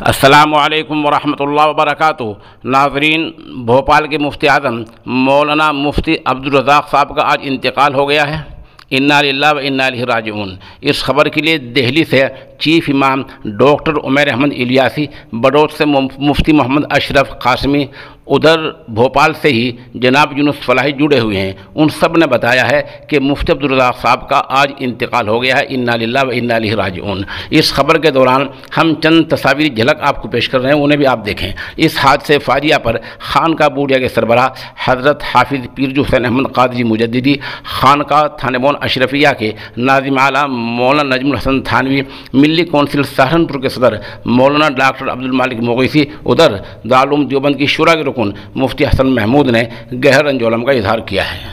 السلام علیکم ورحمۃ اللہ وبرکاتہ ناظرین بھوپال کے مفتی اعظم مولانا مفتی عبدالرزاق صاحب کا آج انتقال ہو گیا ہے ان علام راجعون اس خبر کے لیے دہلی سے چیف امام ڈاکٹر عمیر احمد الیاسی بڑوت سے مفتی محمد اشرف قاسمی ادھر بھوپال سے ہی جناب یونس فلاحی جڑے ہوئے ہیں ان سب نے بتایا ہے کہ مفتی عبدالرزاق صاحب کا آج انتقال ہو گیا ہے انا للہ و و لہ علیہ اس خبر کے دوران ہم چند تصاویری جھلک آپ کو پیش کر رہے ہیں انہیں بھی آپ دیکھیں اس حادثے فاجیہ پر خان کا بوڑیا کے سربراہ حضرت حافظ پیرج حسین احمد قادری مجددی خان کا تھانبون اشرفیہ کے ناظم اعلیٰ مولانا نجم الحسن تھانوی دلی کونسل سہارنپور کے صدر مولانا ڈاکٹر عبد المالک مغیسی ادھر دارالعلوم دیوبند کی شورا کے رکن مفتی حسن محمود نے گہر انجولم کا اظہار کیا ہے